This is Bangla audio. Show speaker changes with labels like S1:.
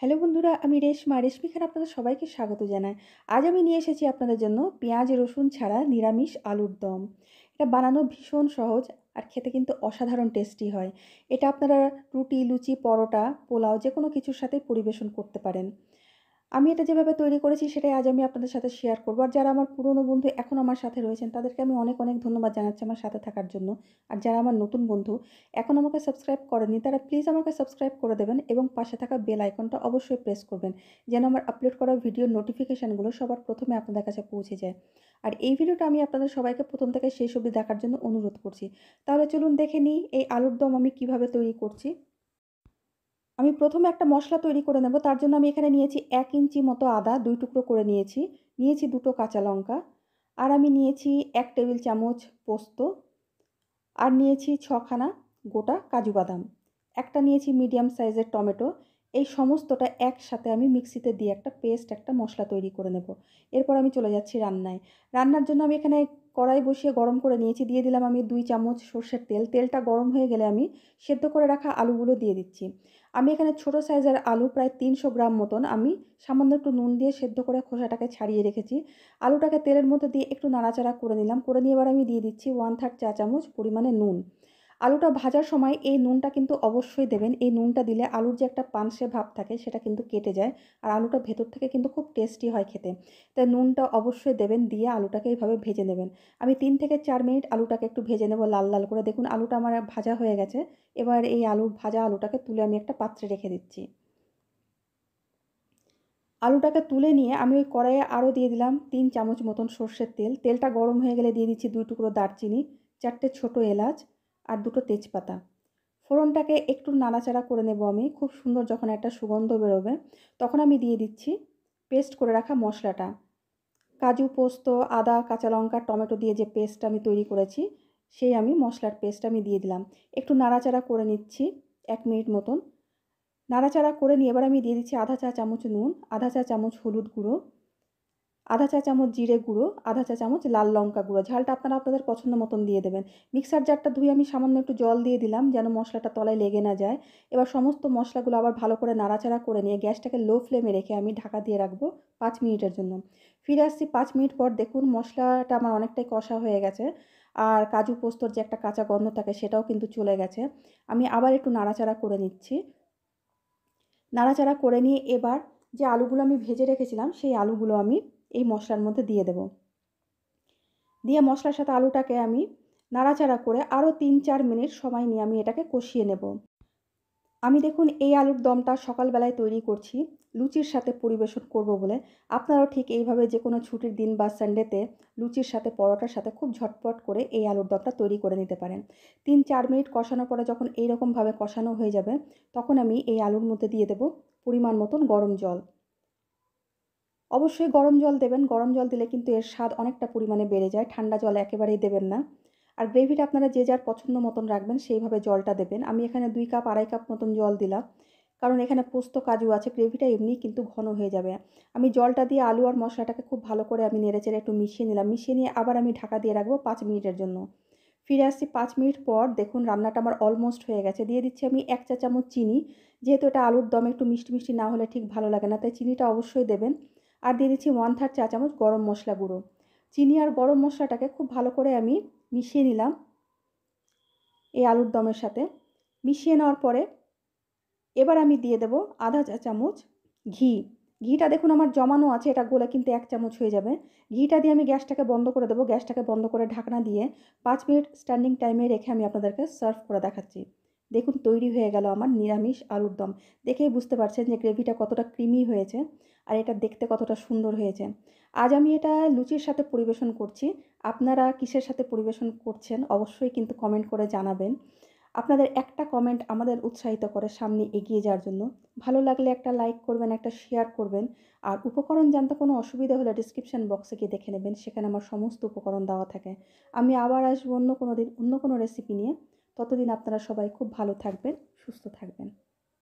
S1: হ্যালো বন্ধুরা আমি রেশমা রেশমিখানে আপনাদের সবাইকে স্বাগত জানাই আজ আমি নিয়ে এসেছি আপনাদের জন্য পেঁয়াজ রসুন ছাড়া নিরামিষ আলুর দম এটা বানানো ভীষণ সহজ আর খেতে কিন্তু অসাধারণ টেস্টি হয় এটা আপনারা রুটি লুচি পরোটা পোলাও যে কোনো কিছুর সাথে পরিবেশন করতে পারেন আমি এটা যেভাবে তৈরি করেছি সেটাই আজ আমি আপনাদের সাথে শেয়ার করবো আর যারা আমার পুরনো বন্ধু এখন আমার সাথে রয়েছেন তাদেরকে আমি অনেক অনেক ধন্যবাদ জানাচ্ছি আমার সাথে থাকার জন্য আর যারা আমার নতুন বন্ধু এখন আমাকে সাবস্ক্রাইব করেনি তারা প্লিজ আমাকে সাবস্ক্রাইব করে দেবেন এবং পাশে থাকা বেল আইকনটা অবশ্যই প্রেস করবেন যেন আমার আপলোড করা ভিডিওর নোটিফিকেশানগুলো সবার প্রথমে আপনাদের কাছে পৌঁছে যায় আর এই ভিডিওটা আমি আপনাদের সবাইকে প্রথম থেকে শেষ অবধি দেখার জন্য অনুরোধ করছি তাহলে চলুন দেখে নিই এই আলুর দম আমি কিভাবে তৈরি করছি আমি প্রথমে একটা মশলা তৈরি করে নেব তার জন্য আমি এখানে নিয়েছি এক ইঞ্চি মতো আদা দুই টুকরো করে নিয়েছি নিয়েছি দুটো কাঁচা লঙ্কা আর আমি নিয়েছি এক টেবিল চামচ পোস্ত আর নিয়েছি ছখানা গোটা কাজু বাদাম একটা নিয়েছি মিডিয়াম সাইজের টমেটো এই সমস্তটা একসাথে আমি মিক্সিতে দিয়ে একটা পেস্ট একটা মশলা তৈরি করে নেব এরপর আমি চলে যাচ্ছি রান্নায় রান্নার জন্য আমি এখানে কড়াই বসিয়ে গরম করে নিয়েছি দিয়ে দিলাম আমি দুই চামচ সর্ষের তেল তেলটা গরম হয়ে গেলে আমি সেদ্ধ করে রাখা আলুগুলো দিয়ে দিচ্ছি আমি এখানে ছোট সাইজের আলু প্রায় তিনশো গ্রাম মতন আমি সামান্য একটু নুন দিয়ে সেদ্ধ করে খোসাটাকে ছাড়িয়ে রেখেছি আলুটাকে তেলের মধ্যে দিয়ে একটু নাড়াচাড়া করে নিলাম করে নিয়ে এবার আমি দিয়ে দিচ্ছি ওয়ান থার্ড চা চামচ পরিমাণে নুন আলুটা ভাজার সময় এই নুনটা কিন্তু অবশ্যই দেবেন এই নুনটা দিলে আলুর যে একটা পানসে ভাব থাকে সেটা কিন্তু কেটে যায় আর আলুটা ভেতর থেকে কিন্তু খুব টেস্টি হয় খেতে তাই নুনটা অবশ্যই দেবেন দিয়ে আলুটাকে এইভাবে ভেজে নেবেন আমি তিন থেকে চার মিনিট আলুটাকে একটু ভেজে নেব লাল লাল করে দেখুন আলুটা আমার ভাজা হয়ে গেছে এবার এই আলু ভাজা আলুটাকে তুলে আমি একটা পাত্রে রেখে দিচ্ছি আলুটাকে তুলে নিয়ে আমি ওই কড়াইয়ে আরও দিয়ে দিলাম তিন চামচ মতন সর্ষের তেল তেলটা গরম হয়ে গেলে দিয়ে দিচ্ছি দুই টুকরো দারচিনি চারটে ছোটো এলাচ আর দুটো তেজপাতা ফোড়নটাকে একটু নাড়াচাড়া করে নেব আমি খুব সুন্দর যখন একটা সুগন্ধ বেরোবে তখন আমি দিয়ে দিচ্ছি পেস্ট করে রাখা মশলাটা কাজু পোস্ত আদা কাঁচা লঙ্কা টমেটো দিয়ে যে পেস্ট আমি তৈরি করেছি সেই আমি মশলার পেস্ট আমি দিয়ে দিলাম একটু নাড়াচাড়া করে নিচ্ছি এক মিনিট মতন নাড়াচাড়া করে নিয়ে এবার আমি দিয়ে দিচ্ছি আধা চা চামচ নুন আধা চা চামচ হলুদ গুঁড়ো আধা চা চামচ জিরে গুঁড়ো আধা চা চামচ লাল লঙ্কা গুঁড়ো ঝালটা আপনারা আপনাদের পছন্দ মতন দিয়ে দেবেন মিক্সার জারটা ধুয়ে আমি সামান্য একটু জল দিয়ে দিলাম যেন মশলাটা তলায় লেগে না যায় এবার সমস্ত মশলাগুলো আবার ভালো করে নাড়াচাড়া করে নিয়ে গ্যাসটাকে লো ফ্লেমে রেখে আমি ঢাকা দিয়ে রাখবো পাঁচ মিনিটের জন্য ফিরে আসছি পাঁচ মিনিট পর দেখুন মশলাটা আমার অনেকটাই কষা হয়ে গেছে আর কাজু পোস্তর যে একটা কাঁচা গন্ধ থাকে সেটাও কিন্তু চলে গেছে আমি আবার একটু নাড়াচাড়া করে নিচ্ছি নাড়াচাড়া করে নিয়ে এবার যে আলুগুলো আমি ভেজে রেখেছিলাম সেই আলুগুলো আমি এই মশলার মধ্যে দিয়ে দেব দিয়ে মশলার সাথে আলুটাকে আমি নাড়াচাড়া করে আরও তিন চার মিনিট সময় নিয়ে আমি এটাকে কষিয়ে নেব আমি দেখুন এই আলুর দমটা সকালবেলায় তৈরি করছি লুচির সাথে পরিবেশন করব বলে আপনারাও ঠিক এইভাবে যে কোনো ছুটির দিন বা সানডেতে লুচির সাথে পরোটার সাথে খুব ঝটপট করে এই আলুর দমটা তৈরি করে নিতে পারেন তিন চার মিনিট কষানোর পরে যখন এইরকমভাবে কষানো হয়ে যাবে তখন আমি এই আলুর মধ্যে দিয়ে দেব পরিমাণ মতন গরম জল অবশ্যই গরম জল দেবেন গরম জল দিলে কিন্তু এর স্বাদ অনেকটা পরিমাণে বেড়ে যায় ঠান্ডা জল একেবারেই দেবেন না আর গ্রেভিটা আপনারা যে যার পছন্দ মতন রাখবেন সেইভাবে জলটা দেবেন আমি এখানে দুই কাপ আড়াই কাপ মতন জল দিলাম কারণ এখানে পোস্ত কাজু আছে গ্রেভিটা এমনি কিন্তু ঘন হয়ে যাবে আমি জলটা দিয়ে আলু আর মশলাটাকে খুব ভালো করে আমি নেড়েচেড়ে একটু মিশিয়ে নিলাম মিশিয়ে নিয়ে আবার আমি ঢাকা দিয়ে রাখবো পাঁচ মিনিটের জন্য ফিরে আসছি পাঁচ মিনিট পর দেখুন রান্নাটা আমার অলমোস্ট হয়ে গেছে দিয়ে দিচ্ছি আমি এক চা চামচ চিনি যেহেতু এটা আলুর দম একটু মিষ্টি মিষ্টি না হলে ঠিক ভালো লাগে না তাই চিনিটা অবশ্যই দেবেন আর দিয়ে দিচ্ছি ওয়ান থার্ড চা চামচ গরম মশলা গুঁড়ো চিনি আর গরম মশলাটাকে খুব ভালো করে আমি মিশিয়ে নিলাম এই আলুর দমের সাথে মিশিয়ে নেওয়ার পরে এবার আমি দিয়ে দেব আধা চা চামচ ঘি ঘিটা দেখুন আমার জমানো আছে এটা গোলে কিন্তু এক চামচ হয়ে যাবে ঘিটা দিয়ে আমি গ্যাসটাকে বন্ধ করে দেবো গ্যাসটাকে বন্ধ করে ঢাকনা দিয়ে পাঁচ মিনিট স্ট্যান্ডিং টাইমে রেখে আমি আপনাদেরকে সার্ভ করে দেখাচ্ছি দেখুন তৈরি হয়ে গেল আমার নিরামিষ আলুর দম দেখেই বুঝতে পারছেন যে গ্রেভিটা কতটা ক্রিমি হয়েছে আর এটা দেখতে কতটা সুন্দর হয়েছে আজ আমি এটা লুচির সাথে পরিবেশন করছি আপনারা কিসের সাথে পরিবেশন করছেন অবশ্যই কিন্তু কমেন্ট করে জানাবেন আপনাদের একটা কমেন্ট আমাদের উৎসাহিত করে সামনে এগিয়ে যাওয়ার জন্য ভালো লাগলে একটা লাইক করবেন একটা শেয়ার করবেন আর উপকরণ জানতে কোনো অসুবিধা হলে ডিসক্রিপশান বক্সে গিয়ে দেখে নেবেন সেখানে আমার সমস্ত উপকরণ দেওয়া থাকে আমি আবার আসবো অন্য কোনো দিন অন্য কোনো রেসিপি নিয়ে ততদিন আপনারা সবাই খুব ভালো থাকবেন সুস্থ থাকবেন